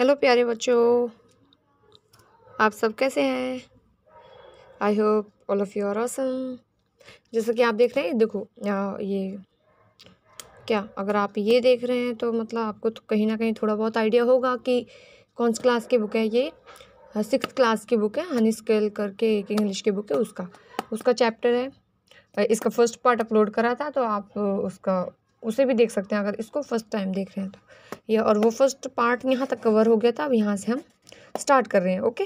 Hello प्यारे बच्चों आप सब कैसे हैं I hope all of you are awesome जैसा कि आप देख रहे हैं देखो ये क्या अगर आप ये देख रहे हैं तो मतलब आपको तो कहीं ना कहीं थोड़ा बहुत आइडिया होगा कि कौन सी क्लास की बुक है ये सिक्स हाँ, क्लास की बुक है हनी स्केल करके एक इंग्लिश की बुक है उसका उसका चैप्टर है इसका फर्स्ट पार्ट अपलोड करा था तो आप उसका उसे भी देख सकते हैं अगर इसको फर्स्ट टाइम देख रहे हैं तो ये और वो फर्स्ट पार्ट यहाँ तक कवर हो गया था अब यहाँ से हम स्टार्ट कर रहे हैं ओके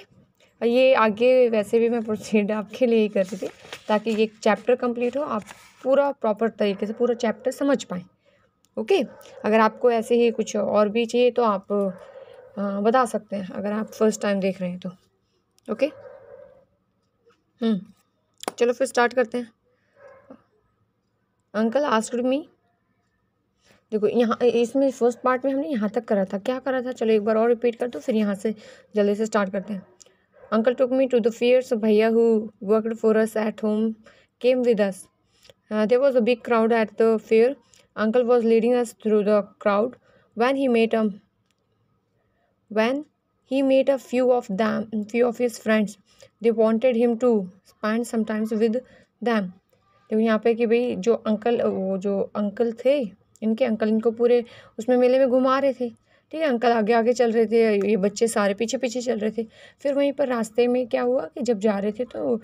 और ये आगे वैसे भी मैं प्रोसीड आपके लिए ही कर रही थी ताकि ये चैप्टर कंप्लीट हो आप पूरा प्रॉपर तरीके से पूरा चैप्टर समझ पाएँ ओके अगर आपको ऐसे ही कुछ और भी चाहिए तो आप आ, बता सकते हैं अगर आप फर्स्ट टाइम देख रहे हैं तो ओके हम्म, चलो फिर स्टार्ट करते हैं अंकल आस्क्ड मी देखो यहाँ इसमें फर्स्ट पार्ट में हमने यहाँ तक करा था क्या करा था चलो एक बार और रिपीट कर दो फिर यहाँ से जल्दी से स्टार्ट करते हैं uncle took me to the fair भैया who worked for us at home came with us there was a big crowd at the fair uncle was leading us through the crowd when he met a when he met a few of them few of his friends they wanted him to spend sometimes with them देखो यहाँ पे कि भाई जो uncle वो जो uncle थे इनके अंकल इनको पूरे उसमें मेले में घुमा रहे थे ठीक है अंकल आगे आगे चल रहे थे ये बच्चे सारे पीछे पीछे चल रहे थे फिर वहीं पर रास्ते में क्या हुआ कि जब जा रहे थे तो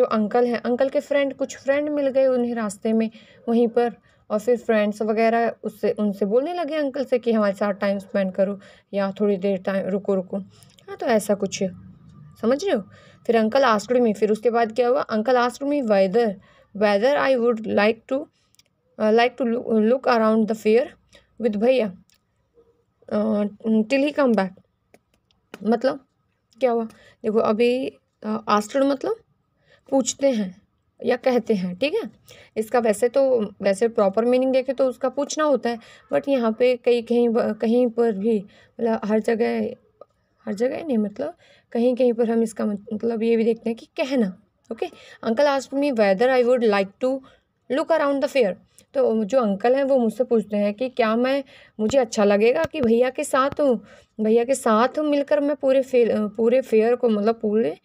जो अंकल हैं अंकल के फ्रेंड कुछ फ्रेंड मिल गए उन्हें रास्ते में वहीं पर और फिर फ्रेंड्स वगैरह उससे उनसे बोलने लगे अंकल से कि हमारे साथ टाइम स्पेंड करो या थोड़ी देर टाइम रुको रुको हाँ तो ऐसा कुछ समझ रहे हो फिर अंकल आस्क्ड मी फिर उसके बाद क्या हुआ uncle asked me whether whether I would like to like to look around the fair with भैया टिल ही कम बैक मतलब क्या हुआ देखो अभी आस्टर मतलब पूछते हैं या कहते हैं ठीक है इसका वैसे तो वैसे प्रॉपर मीनिंग देखें तो उसका पूछना होता है बट यहाँ पे कहीं कहीं कहीं पर भी मतलब हर जगह हर जगह नहीं मतलब कहीं कहीं पर हम इसका मतलब ये भी देखते हैं कि कहना okay uncle asked me whether I would like to look around the fair तो जो अंकल हैं वो मुझसे पूछते हैं कि क्या मैं मुझे अच्छा लगेगा कि भैया के साथ हूँ भैया के साथ हूँ मिलकर मैं पूरे फे पूरे फेयर को मतलब पूरे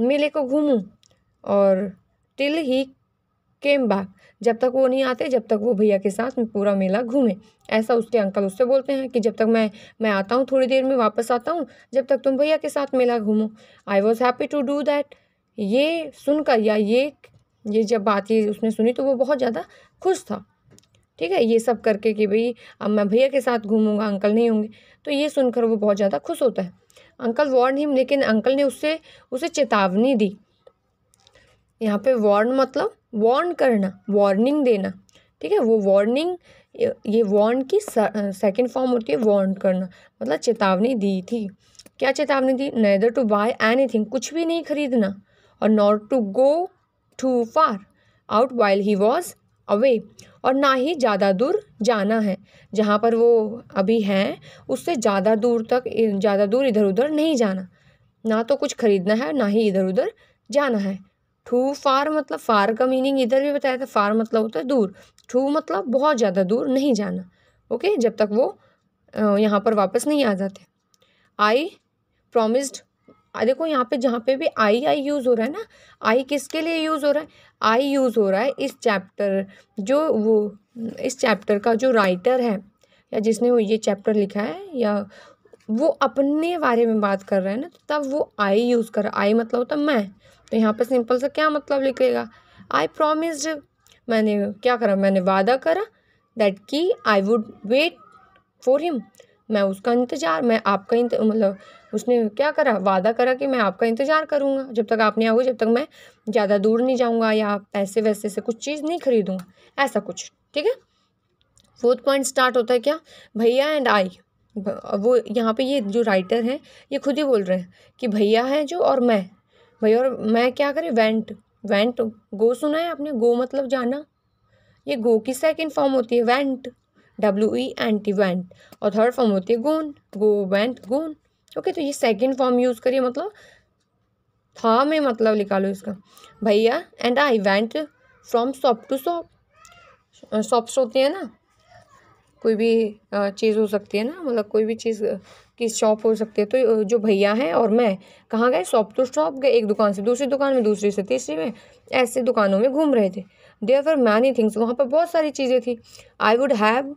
मेले को घूमूँ और टिल ही केम बैक जब तक वो नहीं आते जब तक वो भैया के साथ पूरा मेला घूमे ऐसा उसके अंकल उससे बोलते हैं कि जब तक मैं मैं आता हूँ थोड़ी देर में वापस आता हूँ जब तक तुम भैया के साथ मेला घूमो I was happy to do that ये सुनकर या ये ये जब बात ये उसने सुनी तो वो बहुत ज़्यादा खुश था ठीक है ये सब करके कि भाई अब मैं भैया के साथ घूमूंगा अंकल नहीं होंगे तो ये सुनकर वो बहुत ज़्यादा खुश होता है अंकल वार्न हिम लेकिन अंकल ने उससे उसे चेतावनी दी यहाँ पे वार्न मतलब वार्न करना वार्निंग देना ठीक है वो वार्निंग ये वार्न की सेकेंड फॉर्म होती है वार्न करना मतलब चेतावनी दी थी क्या चेतावनी दी नैदर टू बाय एनी कुछ भी नहीं खरीदना और not to go too far out while he was away और ना ही ज़्यादा दूर जाना है जहाँ पर वो अभी हैं उससे ज़्यादा दूर तक ज़्यादा दूर इधर उधर नहीं जाना ना तो कुछ ख़रीदना है ना ही इधर उधर जाना है ठू फार मतलब फार का मीनिंग इधर भी बताया था फार मतलब होता है दूर ठू मतलब बहुत ज़्यादा दूर नहीं जाना ओके जब तक वो यहाँ पर वापस नहीं आ जाते आई प्रोमिस्ड देखो यहाँ पे जहाँ पे भी आई आई यूज़ हो रहा है ना आई किसके लिए यूज़ हो रहा है आई यूज़ हो रहा है इस चैप्टर जो वो इस चैप्टर का जो राइटर है या जिसने वो ये चैप्टर लिखा है या वो अपने बारे में बात कर रहा है ना तो तब वो आई यूज़ कर आई मतलब होता मैं तो यहाँ पर सिंपल सा क्या मतलब लिखेगा आई प्रोमिस्ड मैंने क्या करा मैंने वादा करा दैट की I would wait for him मैं उसका इंतज़ार मैं आपका इंत मतलब उसने क्या करा वादा करा कि मैं आपका इंतज़ार करूँगा जब तक आप नहीं आओगे जब तक मैं ज़्यादा दूर नहीं जाऊँगा या पैसे वैसे से कुछ चीज़ नहीं खरीदूँगा ऐसा कुछ ठीक है फोर्थ पॉइंट स्टार्ट होता है क्या भैया एंड आई वो यहाँ पे ये जो राइटर हैं ये खुद ही बोल रहे हैं कि भैया है जो और मैं भैया और मैं क्या करें वेंट वेंट गो सुना है आपने गो मतलब जाना ये गो की सेकेंड फॉर्म होती है वेंट डब्ल्यू ई एंटी वेंट और थर्ड फॉर्म होती है गोन गो वेंट गोन ओके तो ये सेकेंड फॉर्म यूज़ करिए मतलब था में मतलब निकालो इसका भैया and I went from shop to shop shops होती हैं ना कोई भी चीज़ हो सकती है ना मतलब कोई भी चीज़ की शॉप हो सकती है तो जो भैया हैं और मैं कहाँ गए शॉप टू शॉप गए एक दुकान से दूसरी दुकान में दूसरी से तीसरी में ऐसे दुकानों में घूम रहे थे आर फॉर मैनी थिंग्स वहाँ पर बहुत सारी चीज़ें थी I would have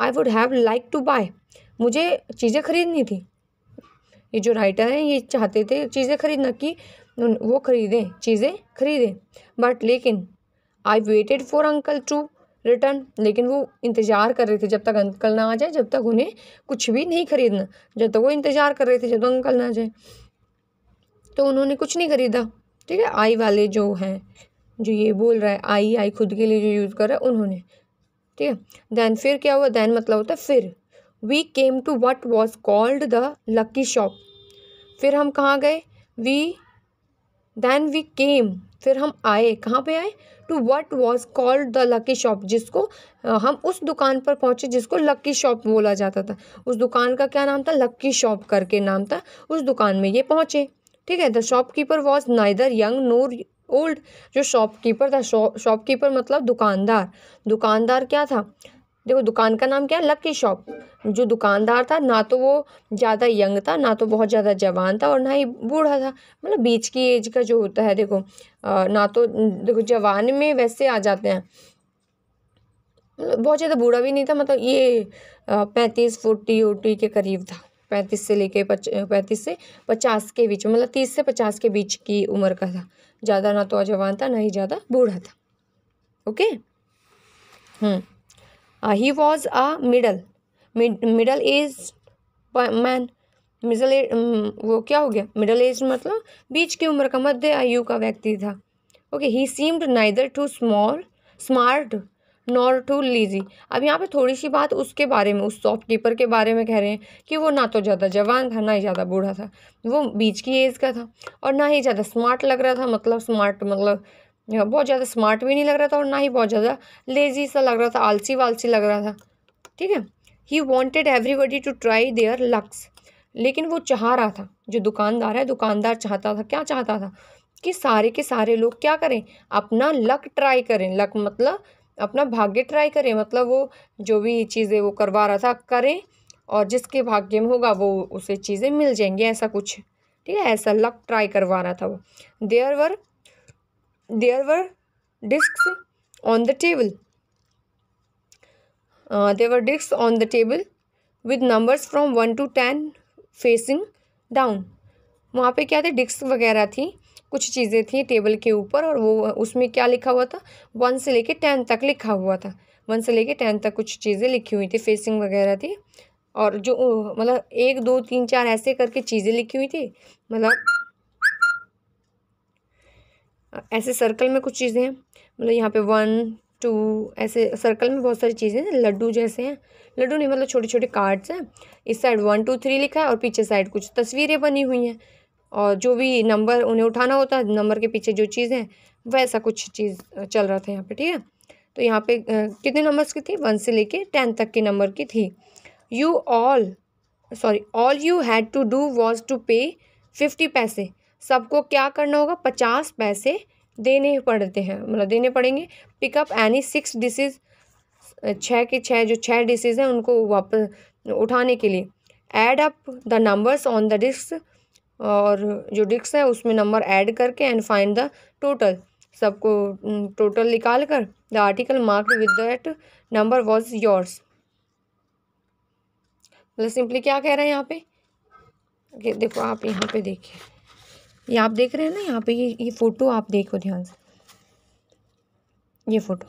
I would have like to buy मुझे चीज़ें खरीदनी थी ये जो राइटर हैं ये चाहते थे चीज़ें खरीदना कि वो खरीदें चीज़ें खरीदें बट लेकिन I waited for uncle to return लेकिन वो इंतज़ार कर रहे थे जब तक अंकल ना आ जाए जब तक उन्हें कुछ भी नहीं खरीदना जब तक वो इंतज़ार कर रहे थे जब तक अंकल ना आ जाए तो उन्होंने कुछ नहीं खरीदा ठीक है आई वाले जो हैं जो ये बोल रहा है आई आई खुद के लिए जो यूज़ कर रहा है उन्होंने ठीक है दैन फिर क्या हुआ दैन मतलब होता है फिर we came to what was called the lucky shop फिर हम कहाँ गए वी देन वी केम फिर हम आए कहाँ पे आए to what was called the lucky shop जिसको हम उस दुकान पर पहुँचे जिसको लक्की शॉप बोला जाता था उस दुकान का क्या नाम था लक्की शॉप करके नाम था उस दुकान में ये पहुँचे ठीक है the shopkeeper was neither young nor old जो शॉपकीपर था शॉपकीपर मतलब दुकानदार दुकानदार क्या था देखो दुकान का नाम क्या है लक्की शॉप जो दुकानदार था ना तो वो ज़्यादा यंग था ना तो बहुत ज़्यादा जवान था और ना ही बूढ़ा था मतलब बीच की एज का जो होता है देखो ना तो देखो जवान में वैसे आ जाते हैं मतलब बहुत ज़्यादा बूढ़ा भी नहीं था मतलब ये पैंतीस फोर्टी ओटी के करीब था पैंतीस से लेके पच पैंतीस से पचास के बीच मतलब तीस से पचास के बीच की उम्र का था ज़्यादा ना तो जवान था ना ही ज़्यादा बूढ़ा था okay hmm he was a middle middle age man middle age वो क्या हो गया मिडल एज मतलब बीच की उम्र का मध्य आयु का व्यक्ति था okay he seemed neither too small smart nor too lazy अब यहाँ पे थोड़ी सी बात उसके बारे में उस शॉपकीपर के बारे में कह रहे हैं कि वो ना तो ज़्यादा जवान था ना ही ज़्यादा बूढ़ा था वो बीच की एज का था और ना ही ज़्यादा स्मार्ट लग रहा था मतलब स्मार्ट मतलब बहुत ज़्यादा स्मार्ट भी नहीं लग रहा था और ना ही बहुत ज़्यादा लेजी सा लग रहा था आलसी वालसी लग रहा था ठीक है he wanted everybody to try their lucks लेकिन वो चाह रहा था जो दुकानदार है दुकानदार चाहता था क्या चाहता था कि सारे के सारे लोग क्या करें अपना लक ट्राई करें लक मतलब अपना भाग्य ट्राई करें मतलब वो जो भी चीज़ें वो करवा रहा था करें और जिसके भाग्य में होगा वो उसे चीज़ें मिल जाएंगी ऐसा कुछ ठीक है ऐसा लक ट्राई करवा रहा था वो there were there were discs on the table uh, there were discs on the table with numbers from one to ten facing down वहाँ पे क्या थे डिस्क वगैरह थी कुछ चीज़ें थी टेबल के ऊपर और वो उसमें क्या लिखा हुआ था वन से लेके टेन तक लिखा हुआ था वन से लेके टेन तक कुछ चीज़ें लिखी हुई थी फेसिंग वगैरह थी और जो मतलब एक दो तीन चार ऐसे करके चीज़ें लिखी हुई थी मतलब ऐसे सर्कल में कुछ चीज़ें हैं मतलब यहाँ पे वन टू ऐसे सर्कल में बहुत सारी चीज़ें हैं लड्डू जैसे हैं लड्डू नहीं मतलब छोटे छोटे कार्ड्स हैं इस साइड वन टू थ्री लिखा है और पीछे साइड कुछ तस्वीरें बनी हुई हैं और जो भी नंबर उन्हें उठाना होता है नंबर के पीछे जो चीज़ है वैसा कुछ चीज़ चल रहा था यहाँ पर ठीक है तो यहाँ पर कितने नंबर्स की थी वन से लेके टेन तक के नंबर की थी you all sorry all you had to do was to pay fifty पैसे सबको क्या करना होगा पचास पैसे देने पड़ते हैं मतलब देने पड़ेंगे पिकअप एनी सिक्स डिशेज छः के छः जो छः डिशेज हैं उनको वापस उठाने के लिए add up the numbers on the disc और जो डिस्क है उसमें नंबर ऐड करके एंड फाइंड द टोटल सबको टोटल निकाल कर the article mark with that number was yours मतलब सिंपली क्या कह रहे हैं यहाँ पे देखो आप यहाँ पे देखिए ये आप देख रहे हैं ना यहाँ पे ये ये फ़ोटो आप देखो ध्यान से ये फ़ोटो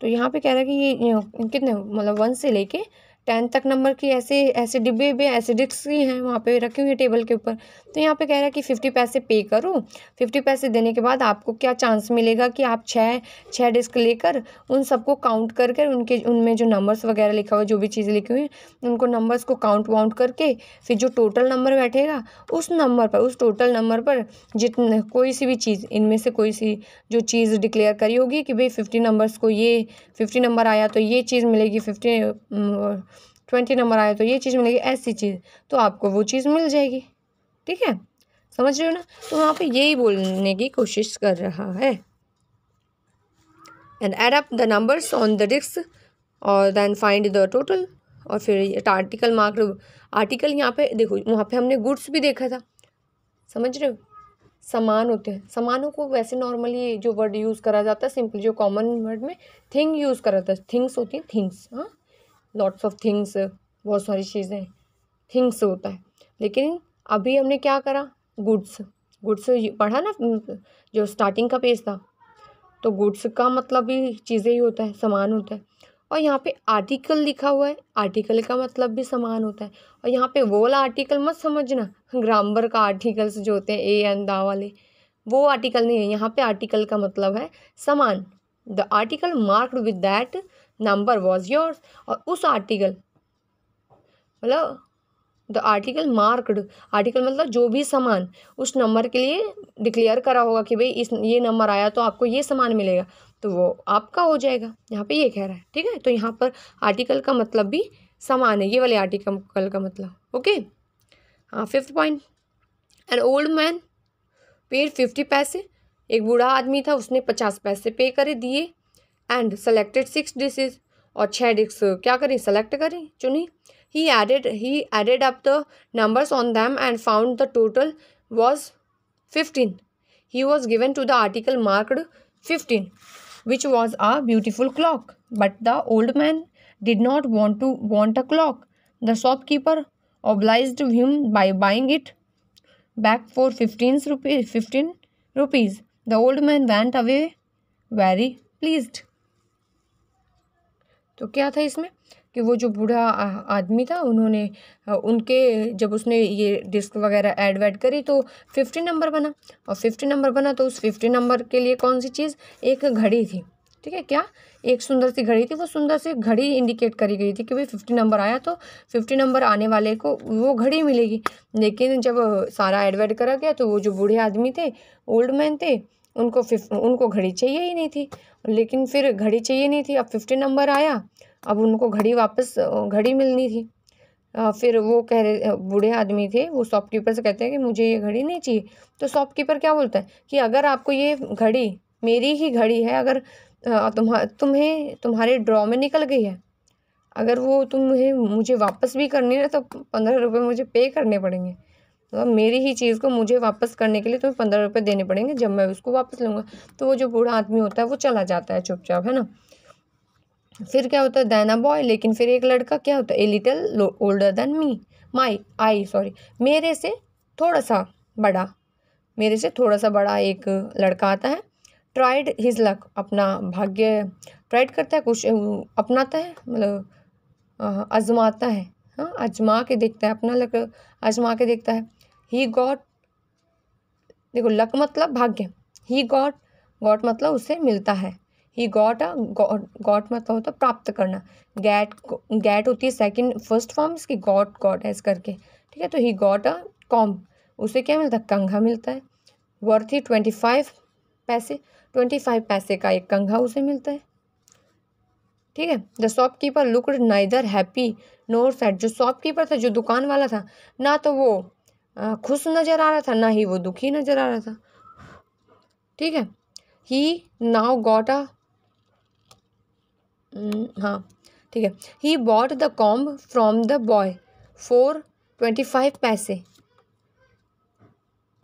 तो यहाँ पे कह रहा है कि ये कितने मतलब वन से लेके टेंथ तक नंबर की ऐसे ऐसे डिब्बे भी ऐसे डिस्क भी हैं वहाँ पे रखी हुई है टेबल के ऊपर तो यहाँ पे कह रहा है कि फिफ्टी पैसे पे करो फिफ्टी पैसे देने के बाद आपको क्या चांस मिलेगा कि आप छः छः डिस्क लेकर उन सबको काउंट करके उनके उनमें जो नंबर्स वगैरह लिखा हुआ जो भी चीज़ें लिखी हुई हैं उनको नंबर्स को काउंट वाउंट करके फिर जो टोटल नंबर बैठेगा उस नंबर पर उस टोटल नंबर पर जितने कोई सी भी चीज़ इनमें से कोई सी जो चीज़ डिक्लेयर करी होगी कि भाई फिफ्टी नंबर्स को ये फिफ्टी नंबर आया तो ये चीज़ मिलेगी फिफ्टी ट्वेंटी नंबर आए तो ये चीज़ मिलेगी ऐसी चीज़ तो आपको वो चीज़ मिल जाएगी ठीक है समझ रहे हो ना तो वहाँ पे यही बोलने की कोशिश कर रहा है and add up the numbers on the disc और देन फाइंड द टोटल और फिर आर्टिकल मार्क आर्टिकल यहाँ पे देखो वहाँ पे हमने गुड्स भी देखा था समझ रहे हो सामान होते हैं सामानों को वैसे नॉर्मली जो वर्ड यूज़ करा जाता है सिंपल जो कॉमन वर्ड में थिंग यूज़ करा जाता है थिंग्स होती हैं थिंग्स हाँ लॉट्स ऑफ थिंग्स बहुत सारी चीज़ें थिंग्स होता है लेकिन अभी हमने क्या करा गुड्स गुड्स पढ़ा ना जो स्टार्टिंग का पेज था तो गुड्स का मतलब भी चीज़ें ही होता है सामान होता है और यहाँ पे आर्टिकल लिखा हुआ है आर्टिकल का मतलब भी समान होता है और यहाँ पे वो वाला आर्टिकल मत समझना ग्रामर का आर्टिकल्स जो होते हैं ए एंड दा वाले वो आर्टिकल नहीं है यहाँ पे आर्टिकल का मतलब है समान the article marked with that number was yours और उस आर्टिकल मतलब द आर्टिकल मार्क्ड आर्टिकल मतलब जो भी सामान उस नंबर के लिए डिक्लेयर करा होगा कि भाई इस ये नंबर आया तो आपको ये सामान मिलेगा तो वो आपका हो जाएगा यहाँ पे ये कह रहा है ठीक है तो यहाँ पर आर्टिकल का मतलब भी सामान है ये वाले आर्टिकल का मतलब ओके हाँ fifth point an old man paid fifty पैसे एक बूढ़ा आदमी था उसने पचास पैसे पे कर दिए And selected six डिशेज और छः डिश क्या करें सेलेक्ट करें चुनी he added he added up the numbers on them and found the total was fifteen he was given to the article marked fifteen which was a beautiful clock. But the old man did not want to want a clock. The shopkeeper obliged him by buying it back for fifteen rupees. Fifteen rupees. The old man went away very pleased. तो क्या था इसमें कि वो जो बूढ़ा आदमी था उन्होंने उनके जब उसने ये डिस्क वगैरह ऐड वैड करी तो फिफ्टी नंबर बना और फिफ्टी नंबर बना तो उस फिफ्टी नंबर के लिए कौन सी चीज़ एक घड़ी थी ठीक है क्या एक सुंदर सी घड़ी थी वो सुंदर सी घड़ी इंडिकेट करी गई थी कि भाई फिफ्टी नंबर आया तो फिफ्टी नंबर आने वाले को वो घड़ी मिलेगी लेकिन जब सारा एडवर्ड करा गया तो वो जो बूढ़े आदमी थे ओल्ड मैन थे उनको फिफ उनको घड़ी चाहिए ही नहीं थी लेकिन फिर घड़ी चाहिए नहीं थी अब फिफ्टी नंबर आया अब उनको घड़ी वापस घड़ी मिलनी थी फिर वो कह रहे बूढ़े आदमी थे वो शॉपकीपर से कहते हैं कि मुझे ये घड़ी नहीं चाहिए तो शॉपकीपर क्या बोलता है कि अगर आपको ये घड़ी मेरी ही घड़ी है अगर तुम्हारा तुम्हें तुम्हारे ड्रॉ में निकल गई है अगर वो तुम्हें मुझे वापस भी करनी है तो पंद्रह रुपये मुझे पे करने पड़ेंगे तो मेरी ही चीज़ को मुझे वापस करने के लिए तुम्हें पंद्रह रुपये देने पड़ेंगे जब मैं उसको वापस लूँगा तो वो जो बूढ़ा आदमी होता है वो चला जाता है चुपचाप है ना फिर क्या होता है दैना बॉय लेकिन फिर एक लड़का क्या होता है a little older than me my I sorry मेरे से थोड़ा सा बड़ा मेरे से थोड़ा सा बड़ा एक लड़का आता है ट्राइड हिज लक अपना भाग्य ट्राइड करता है कुछ अपनाता है मतलब आजमाता है हाँ आजमा के देखता है अपना लक आजमा के देखता है ही गॉट देखो लक मतलब भाग्य ही गॉट गॉट मतलब उसे मिलता है ही गॉट अ गॉट मतलब होता प्राप्त करना गैट गैट होती है सेकेंड फर्स्ट फॉर्म इसकी गॉट गॉट है इस करके ठीक है तो ही गॉट अ कॉम उसे क्या मिलता है कंघा मिलता है वर्थ ही ट्वेंटी फाइव पैसे ट्वेंटी फाइव पैसे का एक कंघा उसे मिलता है ठीक है the shopkeeper looked neither happy nor sad जो शॉपकीपर था जो दुकान वाला था ना तो वो खुश नज़र आ रहा था ना ही वो दुखी नज़र आ रहा था ठीक है ही नाउ गॉट अ हाँ ठीक है he bought the comb from the boy for twenty five पैसे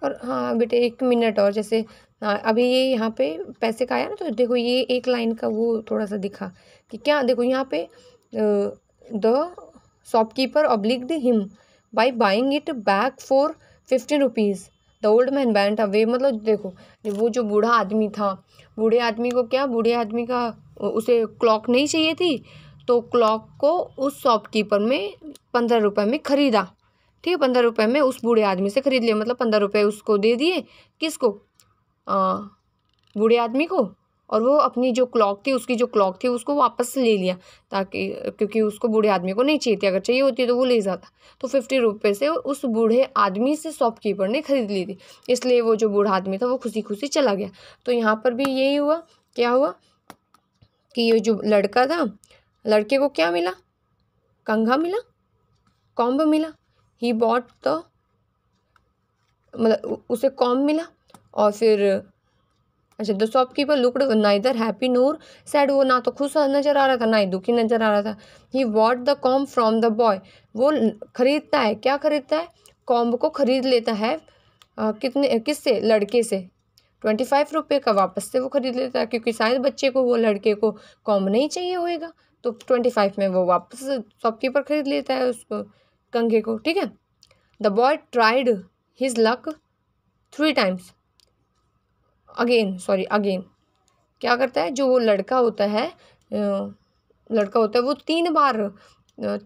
और हाँ बेटे एक मिनट और जैसे हाँ अभी ये यहाँ पे पैसे का आया ना तो देखो ये एक लाइन का वो थोड़ा सा दिखा कि क्या देखो यहाँ पे the shopkeeper obliged him by buying it back for fifty rupees the old man went away way मतलब देखो वो जो बूढ़ा आदमी था बूढ़े आदमी को क्या बूढ़े आदमी का उसे क्लॉक नहीं चाहिए थी तो क्लॉक को उस शॉपकीपर में पंद्रह रुपये में ख़रीदा ठीक है पंद्रह रुपये में उस बूढ़े आदमी से ख़रीद लिया मतलब पंद्रह रुपये उसको दे दिए किसको बूढ़े आदमी को और वो अपनी जो क्लॉक थी उसकी जो क्लॉक थी उसको वापस ले लिया ताकि क्योंकि उसको बूढ़े आदमी को नहीं चाहिए थी अगर चाहिए होती तो वो ले जाता तो फिफ्टी रुपये से उस बूढ़े आदमी से शॉपकीपर ने ख़रीद ली थी इसलिए वो जो बूढ़ा आदमी था वो खुशी खुशी चला गया तो यहाँ पर भी यही हुआ क्या हुआ कि ये जो लड़का था लड़के को क्या मिला कंघा मिला कॉम्ब मिला ही बॉट द मतलब उसे कॉम मिला और फिर अच्छा the shopkeeper looked neither happy nor sad वो ना तो खुश नज़र आ रहा था ना ही दुखी नज़र आ रहा था he bought the comb from the boy वो खरीदता है क्या खरीदता है कॉम्ब को खरीद लेता है आ, कितने किससे लड़के से ट्वेंटी फाइव रुपये का वापस से वो खरीद लेता है क्योंकि शायद बच्चे को वो लड़के को कॉम्ब नहीं चाहिए होएगा तो ट्वेंटी फाइव में वो वापस शॉपकीपर खरीद लेता है उसको कंघे को ठीक है the boy tried his luck three times again sorry again क्या करता है जो वो लड़का होता है लड़का होता है वो तीन बार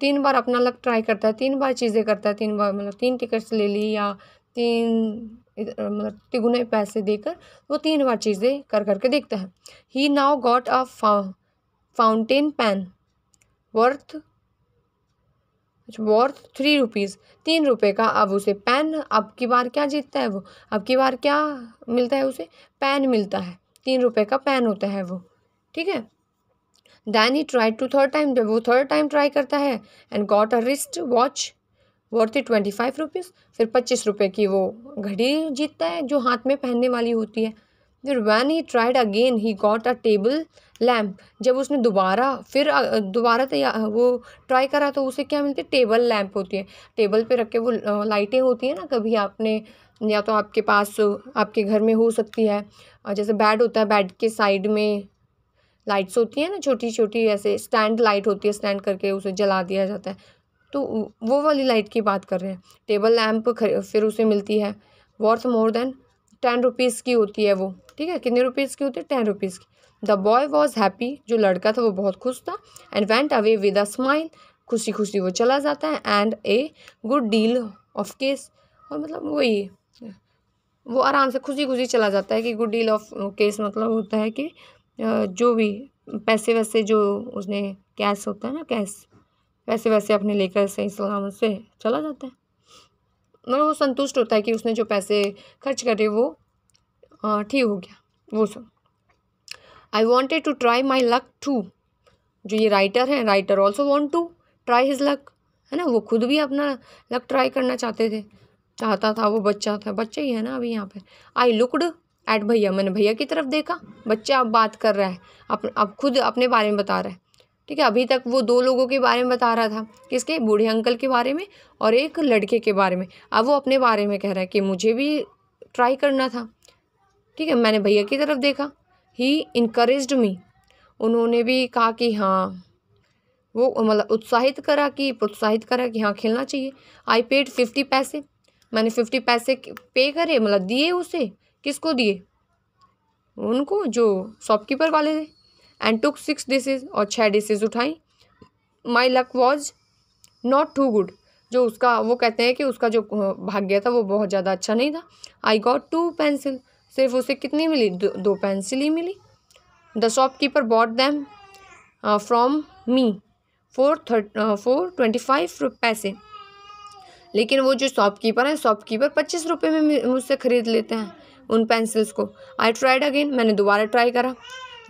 तीन बार अपना लक ट्राई करता है तीन बार चीज़ें करता है तीन बार मतलब तीन टिकट्स ले ली या तीन मतलब तिगुने पैसे देकर वो तीन बार चीज़ें कर करके देखता है he now got a fountain pen worth worth three rupees तीन रुपए का अब उसे पेन अब की बार क्या जीतता है वो अब की बार क्या मिलता है उसे पेन मिलता है तीन रुपए का पेन होता है वो ठीक है then he try to third time जब वो थर्ड टाइम ट्राई करता है and got a wrist watch worth twenty five rupees फिर पच्चीस रुपये की वो घड़ी जीतता है जो हाथ में पहनने वाली होती है फिर when he tried again he got a table lamp जब उसने दोबारा फिर दोबारा तैयार वो ट्राई करा तो उसे क्या मिलती है टेबल लैम्प होती है टेबल पे रख के वो लाइटें होती हैं ना कभी आपने या तो आपके पास आपके घर में हो सकती है जैसे बेड होता है बेड के साइड में लाइट्स होती हैं ना छोटी छोटी ऐसे स्टैंड लाइट होती है स्टैंड करके उसे जला दिया जाता है तो वो वाली लाइट की बात कर रहे हैं टेबल लैम्प फिर उसे मिलती है worth more than ten rupees की होती है वो ठीक है कितने रुपीज़ की होती है टेन रुपीज़ की द बॉय वॉज हैप्पी जो लड़का था वो बहुत खुश था and went away with a smile खुशी खुशी वो चला जाता है and a good deal of case और मतलब वही वो आराम से खुशी खुशी चला जाता है कि गुड डील ऑफ केस मतलब होता है कि जो भी पैसे वैसे जो उसने कैश होता है ना कैश वैसे वैसे अपने लेकर सही सलामत से चला जाता है मतलब वो संतुष्ट होता है कि उसने जो पैसे खर्च करे वो ठीक हो गया वो सब I wanted to try my luck too जो ये राइटर हैं writer also want to try his luck है ना वो खुद भी अपना लक ट्राई करना चाहते थे चाहता था वो बच्चा था बच्चा ही है ना अभी यहाँ पे आई लुकड एट भैया मैंने भैया की तरफ देखा बच्चा अब बात कर रहा है अब अब खुद अपने बारे में बता रहा है ठीक है अभी तक वो दो लोगों के बारे में बता रहा था किसके बूढ़े अंकल के बारे में और एक लड़के के बारे में अब वो अपने बारे में कह रहा है कि मुझे भी ट्राई करना था ठीक है मैंने भैया की तरफ देखा ही इनक्रेज मी उन्होंने भी कहा कि हाँ वो मतलब उत्साहित करा कि प्रोत्साहित करा कि हाँ खेलना चाहिए आई पेड फिफ्टी पैसे मैंने फिफ्टी पैसे पे करे मतलब दिए उसे किसको दिए उनको जो शॉपकीपर वाले थे एंड टुक सिक्स डिशेज और छः डिशेज उठाई my luck was not too good जो उसका वो कहते हैं कि उसका जो भाग्य था वो बहुत ज़्यादा अच्छा नहीं था आई गॉट टू पेंसिल सिर्फ उसे कितनी मिली दो, दो पेंसिल ही मिली the shopkeeper bought them from me for thirty for twenty five पैसे लेकिन वो जो शॉपकीपर हैं शॉपकीपर पच्चीस रुपये में मुझसे ख़रीद लेते हैं उन पेंसिल्स को आई ट्राइड अगेन मैंने दोबारा ट्राई करा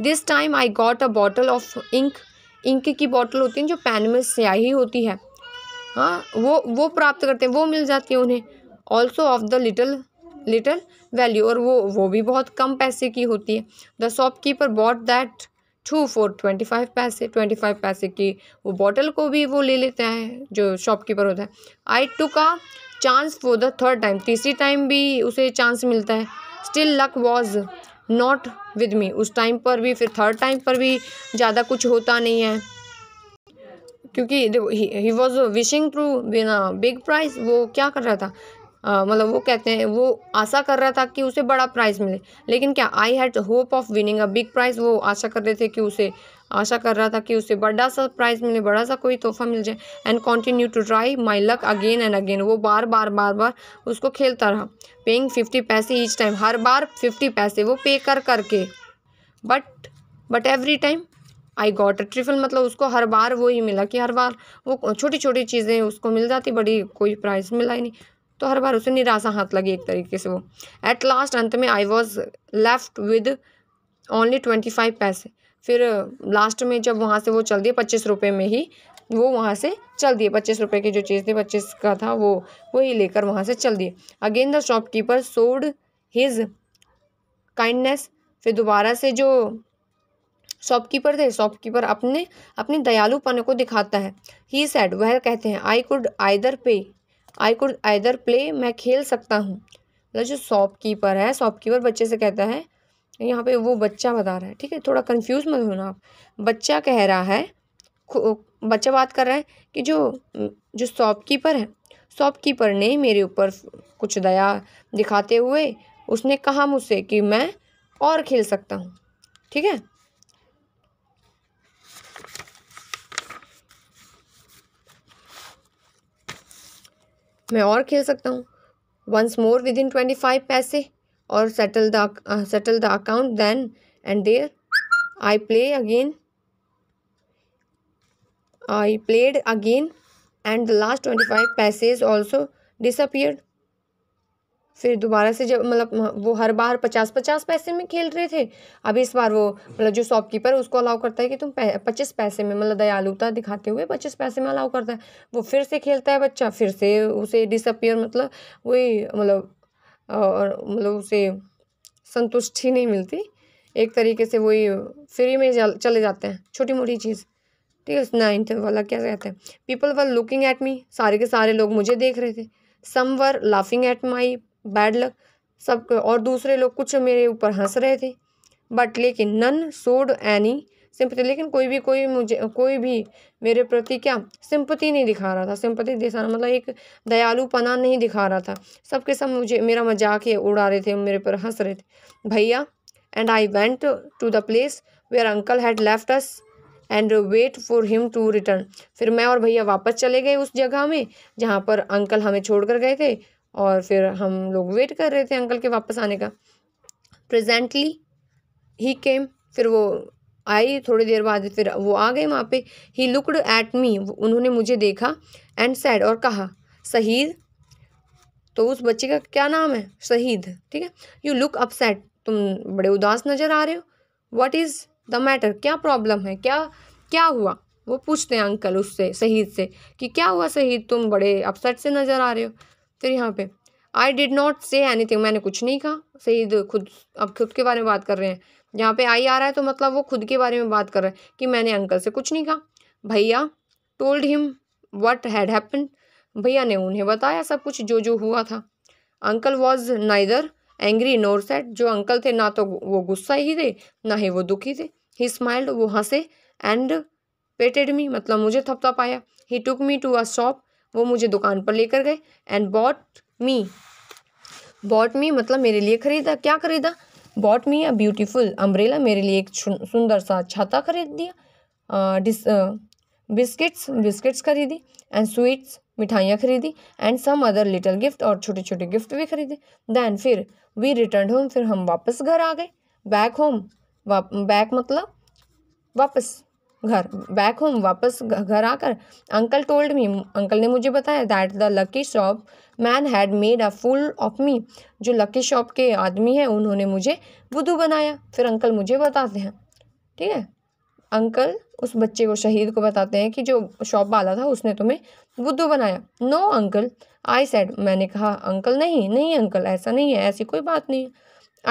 this time I got a bottle of ink ink की बॉटल होती है जो पेन में स्याही होती है हाँ वो वो प्राप्त करते हैं वो मिल जाती है उन्हें also of the little little value और वो वो भी बहुत कम पैसे की होती है the shopkeeper bought that too for twenty five पैसे ट्वेंटी फाइव पैसे की वो बॉटल को भी वो ले लेता है जो शॉपकीपर होता है I took a chance for the third time तीसरी टाइम भी उसे चांस मिलता है still luck was not with me उस टाइम पर भी फिर थर्ड टाइम पर भी ज़्यादा कुछ होता नहीं है क्योंकि he was wishing to win a big prize वो क्या कर रहा था मतलब वो कहते हैं वो आशा कर रहा था कि उसे बड़ा प्राइज़ मिले लेकिन क्या I had hope of winning a big prize वो आशा कर रहे थे कि उसे आशा कर रहा था कि उसे बड़ा सा प्राइज़ मिले बड़ा सा कोई तोहफा मिल जाए and continue to try my luck again and again वो बार बार बार बार उसको खेलता रहा पेइंग फिफ्टी पैसे ईच टाइम हर बार फिफ्टी पैसे वो पे कर करके but but every time I got a trifle मतलब उसको हर बार वो ही मिला कि हर बार वो छोटी छोटी चीज़ें उसको मिल जाती बड़ी कोई प्राइज़ मिला ही नहीं तो हर बार उसे निराशा हाथ लगी एक तरीके से वो एट लास्ट अंत में I was left with only twenty five पैसे फिर लास्ट में जब वहाँ से वो चल दिए पच्चीस रुपये में ही वो वहाँ से चल दिए पच्चीस रुपये की जो चीज़ थी पच्चीस का था वो वही लेकर वहाँ से चल दिए again the shopkeeper showed his kindness फिर दोबारा से जो शॉपकीपर थे शॉपकीपर अपने अपने दयालुपन को दिखाता है ही सैड वह कहते हैं आई कुड आइदर पे आई कुड आइदर प्ले मैं खेल सकता हूँ मतलब जो शॉपकीपर है शॉपकीपर बच्चे से कहता है यहाँ पे वो बच्चा बता रहा है ठीक है थोड़ा कंफ्यूज मत होना आप बच्चा कह रहा है बच्चा बात कर रहा है कि जो जो शॉपकीपर है शॉपकीपर ने मेरे ऊपर कुछ दया दिखाते हुए उसने कहा मुझसे कि मैं और खेल सकता हूँ ठीक है मैं और खेल सकता हूँ once more with in twenty five पैसे और settle the settle the account then and there I play again I played again and the last twenty five पैसेज ऑल्सो डिसअपियर्ड फिर दोबारा से जब मतलब वो हर बार पचास पचास पैसे में खेल रहे थे अब इस बार वो मतलब जो शॉपकीपर उसको अलाउ करता है कि तुम पच्चीस पैसे में मतलब दयालुता दिखाते हुए पच्चीस पैसे में अलाउ करता है वो फिर से खेलता है बच्चा फिर से उसे डिसअपियर मतलब वही मतलब और मतलब उसे संतुष्टि नहीं मिलती एक तरीके से वही फ्री में चले जाते हैं छोटी मोटी चीज़ ठीक है नाइन्थ वाला क्या कहते हैं people were looking at me सारे के सारे लोग मुझे देख रहे थे some were laughing at my bad luck सब और दूसरे लोग कुछ मेरे ऊपर हंस रहे थे बट लेकिन नन सोड एनी सिंपति लेकिन कोई भी कोई मुझे कोई भी मेरे प्रति क्या सिंपति नहीं दिखा रहा था सिंपति दिखा मतलब एक दयालु पना नहीं दिखा रहा था सबके सब मुझे मेरा मजाक ही उड़ा रहे थे मेरे पर हंस रहे थे भैया and I went to the place where uncle had left us and wait for him to return फिर मैं और भैया वापस चले गए उस जगह में जहाँ पर अंकल हमें छोड़ कर गए थे और फिर हम लोग वेट कर रहे थे अंकल के वापस आने का प्रजेंटली ही केम फिर वो आई थोड़ी देर बाद फिर वो आ गए वहाँ पे ही लुकड एट मी उन्होंने मुझे देखा एंड सैड और कहा शहीद तो उस बच्चे का क्या नाम है शहीद ठीक है यू लुक अपसेट तुम बड़े उदास नज़र आ रहे हो व्हाट इज़ द मैटर क्या प्रॉब्लम है क्या क्या हुआ वो पूछते हैं अंकल उससे शहीद से कि क्या हुआ शहीद तुम बड़े अपसेट से नज़र आ रहे हो फिर यहाँ पे I did not say anything मैंने कुछ नहीं कहा सही खुद अब खुद के बारे में बात कर रहे हैं यहाँ पे आई आ रहा है तो मतलब वो खुद के बारे में बात कर रहा है कि मैंने अंकल से कुछ नहीं कहा भैया told him what had happen भैया ने उन्हें बताया सब कुछ जो जो हुआ था uncle was neither angry nor set जो अंकल थे ना तो वो गुस्सा ही थे ना ही वो दुखी थे ही स्माइल्ड वो हंसे एंड पेटेड मी मतलब मुझे थपथपाया ही टुक मी टू अ शॉप वो मुझे दुकान पर लेकर गए and bought me bought me मतलब मेरे लिए खरीदा क्या खरीदा bought me a beautiful umbrella मेरे लिए एक सुंदर सा छाता खरीद दिया डिस बिस्किट्स बिस्किट्स खरीदी एंड स्वीट्स मिठाइयाँ खरीदी and some other little gift और छोटे छोटे गिफ्ट भी खरीदे दैन फिर वी रिटर्न होम फिर हम वापस घर आ गए बैक होम वाप बैक मतलब वापस घर बैक होम वापस घर आकर अंकल टोल्ड मी अंकल ने मुझे बताया that the lucky shop man had made a fool of me जो लकी शॉप के आदमी हैं उन्होंने मुझे बुद्धू बनाया फिर अंकल मुझे बताते हैं ठीक है अंकल उस बच्चे को शहीद को बताते हैं कि जो शॉप वाला था उसने तुम्हें बुद्धू बनाया नो अंकल आई सेड मैंने कहा अंकल नहीं नहीं अंकल ऐसा नहीं है ऐसी कोई बात नहीं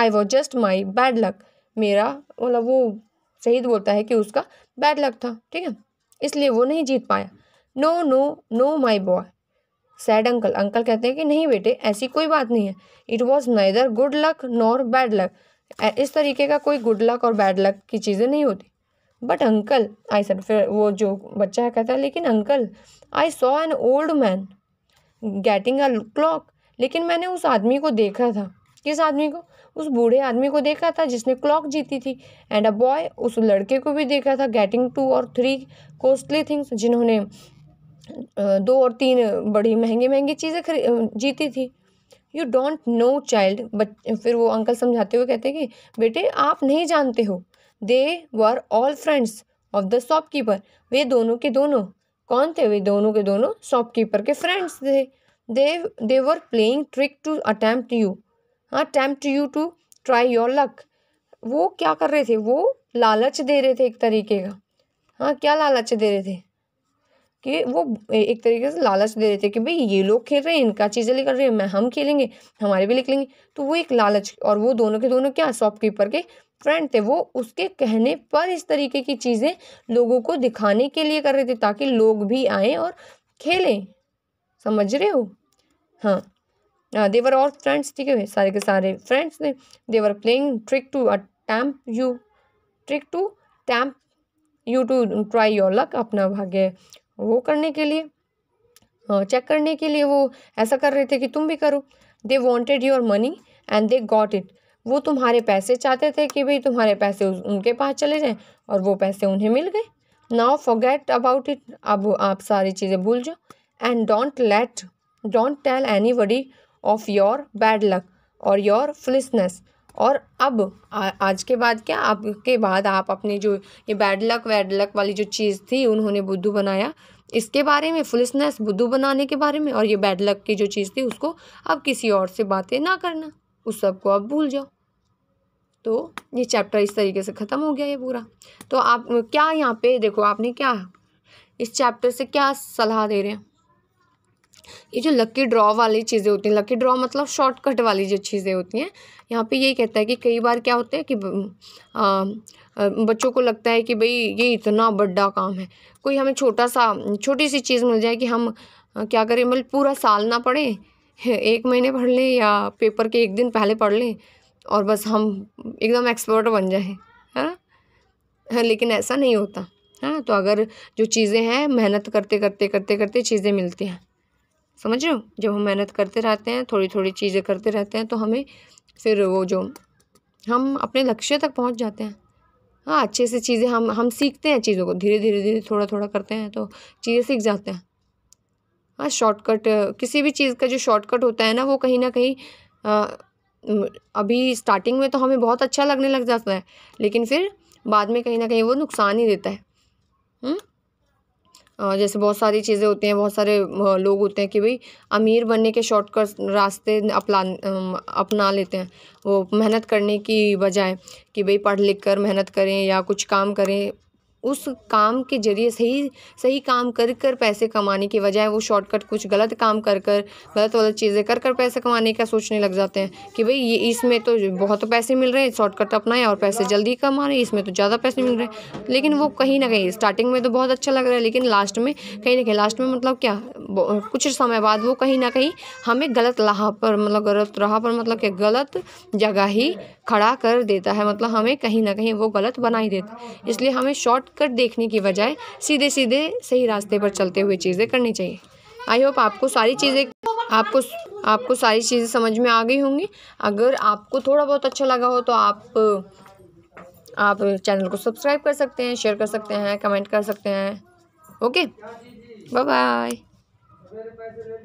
I was just my bad luck मेरा मतलब वो शहीद बोलता है कि उसका बैड लक था ठीक है इसलिए वो नहीं जीत पाया no no no my boy said uncle uncle कहते हैं कि नहीं बेटे ऐसी कोई बात नहीं है it was neither good luck nor bad luck इस तरीके का कोई गुड लक और बैड लक की चीज़ें नहीं होती बट अंकल आई सर फिर वो जो बच्चा है कहता है लेकिन uncle I saw an old man getting a clock लेकिन मैंने उस आदमी को देखा था किस आदमी को उस बूढ़े आदमी को देखा था जिसने क्लॉक जीती थी एंड अ बॉय उस लड़के को भी देखा था गेटिंग टू और थ्री कॉस्टली थिंग्स जिन्होंने दो और तीन बड़ी महंगी महंगी चीज़ें जीती थी you don't know child but फिर वो अंकल समझाते हुए कहते हैं कि बेटे आप नहीं जानते हो they were all friends of the shopkeeper वे दोनों के दोनों कौन थे वे दोनों के दोनों शॉपकीपर के फ्रेंड्स थे they they were playing trick to attempt you हाँ tempt you to try your luck वो क्या कर रहे थे वो लालच दे रहे थे एक तरीके का हाँ क्या लालच दे रहे थे कि वो एक तरीके से लालच दे रहे थे कि भाई ये लोग खेल रहे हैं इनका चीज़ें निकल रहे हैं मैं हम खेलेंगे हमारे भी निकलेंगे लेंगे तो वो एक लालच और वो दोनों के दोनों क्या शॉपकीपर के फ्रेंड थे वो उसके कहने पर इस तरीके की चीज़ें लोगों को दिखाने के लिए कर रहे थे ताकि लोग भी आएँ और खेलें समझ रहे हो हाँ देवर और फ्रेंड्स ठीक है सारे के सारे फ्रेंड्स ने they were playing trick to attempt you trick to tempt you to try your luck अपना भाग्य वो करने के लिए चेक uh, करने के लिए वो ऐसा कर रहे थे कि तुम भी करो they wanted your money and they got it वो तुम्हारे पैसे चाहते थे कि भाई तुम्हारे पैसे उनके पास चले जाएँ और वो पैसे उन्हें मिल गए नाउ फॉरगेट अबाउट इट अब आप सारी चीज़ें भूल जाओ and don't let don't tell anybody of your bad luck और योर फुलिसनेस और अब आ, आज के बाद क्या आपके बाद आप अपने जो ये बैड लक वैड लक वाली जो चीज़ थी उन्होंने बुद्धू बनाया इसके बारे में फुलिसनेस बुद्धू बनाने के बारे में और ये बैड लक की जो चीज़ थी उसको अब किसी और से बातें ना करना उस सब को अब भूल जाओ तो ये चैप्टर इस तरीके से ख़त्म हो गया ये पूरा तो आप क्या यहाँ पे देखो आपने क्या इस चैप्टर से क्या सलाह दे रहे हैं ये जो लकी ड्रॉ वाली चीज़ें होती हैं लकी ड्रॉ मतलब शॉर्टकट वाली जो चीज़ें होती हैं यहाँ पे यही कहता है कि कई बार क्या होता है कि आ, बच्चों को लगता है कि भाई ये इतना बड़ा काम है कोई हमें छोटा सा छोटी सी चीज़ मिल जाए कि हम क्या करें मतलब पूरा साल ना पढ़ें एक महीने पढ़ लें या पेपर के एक दिन पहले पढ़ लें और बस हम एकदम एक्सपर्ट बन जाए है ना हाँ, लेकिन ऐसा नहीं होता है हाँ, तो अगर जो चीज़ें हैं मेहनत करते करते करते करते चीज़ें मिलती हैं समझ रहे हो जब हम मेहनत करते रहते हैं थोड़ी थोड़ी चीज़ें करते रहते हैं तो हमें फिर वो जो हम अपने लक्ष्य तक पहुंच जाते हैं हाँ अच्छे से चीज़ें हम हम सीखते हैं चीज़ों को धीरे धीरे धीरे थोड़ा थोड़ा करते हैं तो चीज़ें सीख जाते हैं हाँ शॉर्टकट किसी भी चीज़ का जो शॉर्टकट होता है ना वो कहीं ना कहीं आ, अभी स्टार्टिंग में तो हमें बहुत अच्छा लगने लग जाता है लेकिन फिर बाद में कहीं ना कहीं वो नुकसान ही देता है हुँ? हम्म? जैसे बहुत सारी चीज़ें होती हैं बहुत सारे लोग होते हैं कि भाई अमीर बनने के शॉर्टकट रास्ते अपना अपना लेते हैं वो मेहनत करने की बजाय कि भाई पढ़ लिख कर मेहनत करें या कुछ काम करें उस काम के ज़रिए सही सही काम कर कर पैसे कमाने के बजाय वो शॉर्टकट कुछ गलत काम कर कर गलत गलत चीज़ें कर कर पैसे कमाने का सोचने लग जाते हैं कि भाई ये इसमें तो बहुत तो पैसे मिल रहे हैं शॉर्टकट तो अपनाएं और पैसे जल्दी कमा रहे हैं इसमें तो ज़्यादा पैसे मिल रहे हैं लेकिन वो कहीं ना कहीं स्टार्टिंग में तो बहुत अच्छा लग रहा है लेकिन लास्ट में कहीं ना कहीं लास्ट में मतलब क्या कुछ समय बाद वो कहीं ना कहीं हमें गलत राह पर मतलब गलत राह पर मतलब कि गलत जगह ही खड़ा कर देता है मतलब हमें कहीं ना कहीं वो गलत बना ही देता है इसलिए हमें शॉर्टकट देखने की बजाय सीधे सीधे सही रास्ते पर चलते हुए चीज़ें करनी चाहिए आई होप आपको सारी चीज़ें आपको आपको सारी चीज़ें समझ में आ गई होंगी अगर आपको थोड़ा बहुत अच्छा लगा हो तो आप आप चैनल को सब्सक्राइब कर सकते हैं शेयर कर सकते हैं कमेंट कर सकते हैं ओके बाय बाय